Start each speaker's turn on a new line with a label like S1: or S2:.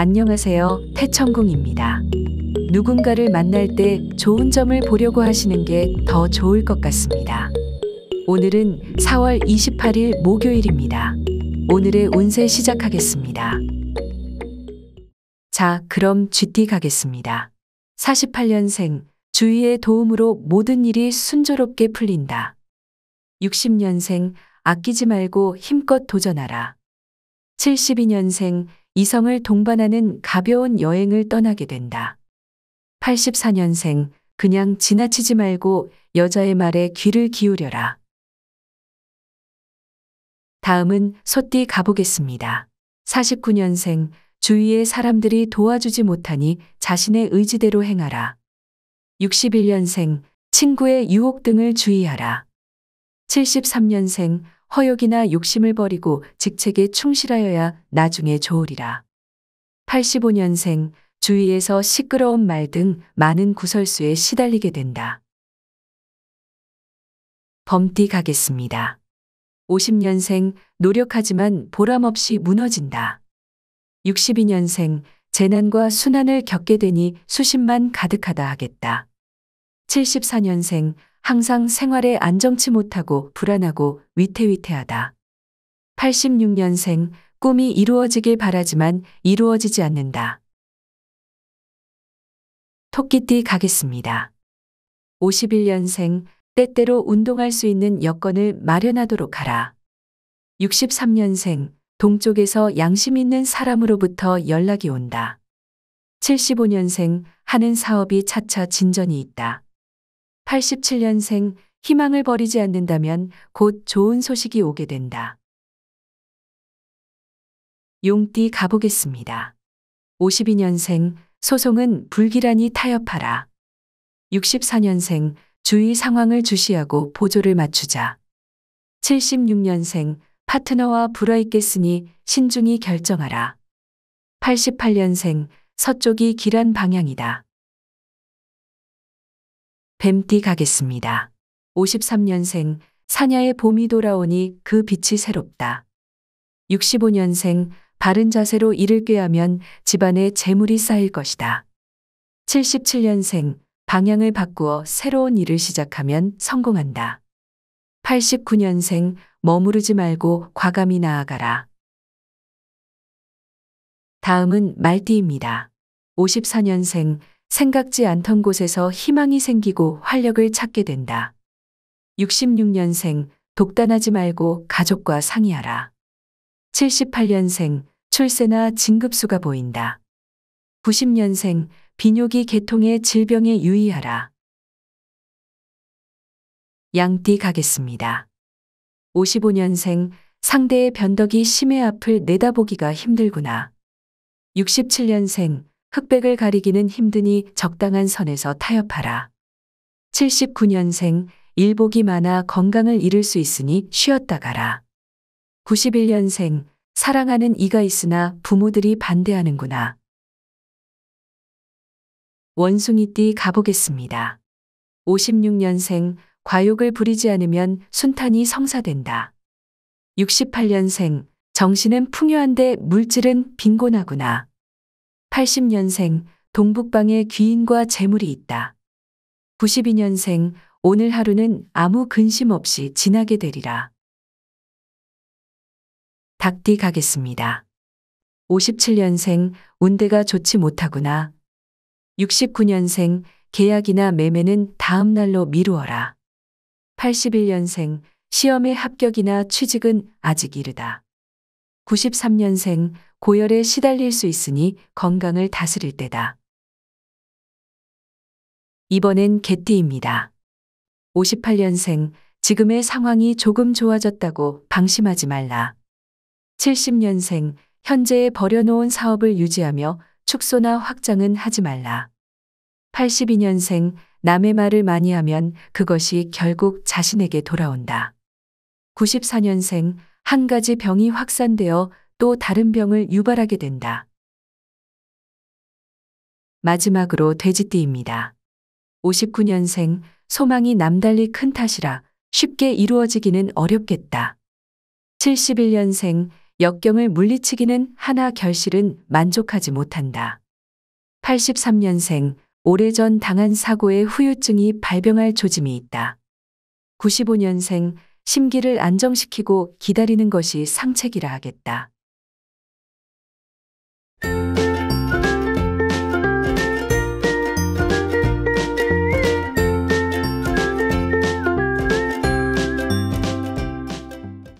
S1: 안녕하세요. 태천궁입니다. 누군가를 만날 때 좋은 점을 보려고 하시는 게 더 좋을 것 같습니다. 오늘은 4월 28일 목요일입니다. 오늘의 운세 시작하겠습니다. 자, 그럼 GT 가겠습니다. 48년생, 주위의 도움으로 모든 일이 순조롭게 풀린다. 60년생, 아끼지 말고 힘껏 도전하라. 72년생, 이성을 동반하는 가벼운 여행을 떠나게 된다. 84년생, 그냥 지나치지 말고 여자의 말에 귀를 기울여라. 다음은 소띠 가보겠습니다. 49년생, 주위의 사람들이 도와주지 못하니 자신의 의지대로 행하라. 61년생, 친구의 유혹 등을 주의하라. 73년생, 허욕이나 욕심을 버리고 직책에 충실하여야 나중에 좋으리라. 85년생 주위에서 시끄러운 말 등 많은 구설수에 시달리게 된다. 범띠 가겠습니다. 50년생 노력하지만 보람없이 무너진다. 62년생 재난과 순환을 겪게 되니 수십만 가득하다 하겠다. 74년생 항상 생활에 안정치 못하고 불안하고 위태위태하다. 86년생 꿈이 이루어지길 바라지만 이루어지지 않는다. 토끼띠 가겠습니다. 51년생 때때로 운동할 수 있는 여건을 마련하도록 하라. 63년생 동쪽에서 양심 있는 사람으로부터 연락이 온다. 75년생 하는 사업이 차차 진전이 있다. 87년생 희망을 버리지 않는다면 곧 좋은 소식이 오게 된다. 용띠 가보겠습니다. 52년생 소송은 불길하니 타협하라. 64년생 주위 상황을 주시하고 보조를 맞추자. 76년생 파트너와 불화 있겠으니 신중히 결정하라. 88년생 서쪽이 길한 방향이다. 뱀띠 가겠습니다. 53년생 사냐의 봄이 돌아오니 그 빛이 새롭다. 65년생 바른 자세로 일을 꾀하면 집안에 재물이 쌓일 것이다. 77년생 방향을 바꾸어 새로운 일을 시작하면 성공한다. 89년생 머무르지 말고 과감히 나아가라. 다음은 말띠입니다. 54년생 생각지 않던 곳에서 희망이 생기고 활력을 찾게 된다. 66년생 독단하지 말고 가족과 상의하라. 78년생 출세나 진급수가 보인다. 90년생 비뇨기 계통의 질병에 유의하라. 양띠 가겠습니다. 55년생 상대의 변덕이 심해 앞을 내다보기가 힘들구나. 67년생 흑백을 가리기는 힘드니 적당한 선에서 타협하라. 79년생 일복이 많아 건강을 잃을 수 있으니 쉬었다 가라. 91년생 사랑하는 이가 있으나 부모들이 반대하는구나. 원숭이띠 가보겠습니다. 56년생 과욕을 부리지 않으면 순탄이 성사된다. 68년생 정신은 풍요한데 물질은 빈곤하구나. 80년생 동북방에 귀인과 재물이 있다. 92년생 오늘 하루는 아무 근심 없이 지나게 되리라. 닭띠 가겠습니다. 57년생 운대가 좋지 못하구나. 69년생 계약이나 매매는 다음 날로 미루어라. 81년생 시험의 합격이나 취직은 아직 이르다. 93년생 고열에 시달릴 수 있으니 건강을 다스릴 때다. 이번엔 개띠입니다. 58년생 지금의 상황이 조금 좋아졌다고 방심하지 말라. 70년생 현재에 버려놓은 사업을 유지하며 축소나 확장은 하지 말라. 82년생 남의 말을 많이 하면 그것이 결국 자신에게 돌아온다. 94년생 한 가지 병이 확산되어 또 다른 병을 유발하게 된다. 마지막으로 돼지띠입니다. 59년생 소망이 남달리 큰 탓이라 쉽게 이루어지기는 어렵겠다. 71년생 역경을 물리치기는 하나 결실은 만족하지 못한다. 83년생 오래전 당한 사고의 후유증이 발병할 조짐이 있다. 95년생 심기를 안정시키고 기다리는 것이 상책이라 하겠다.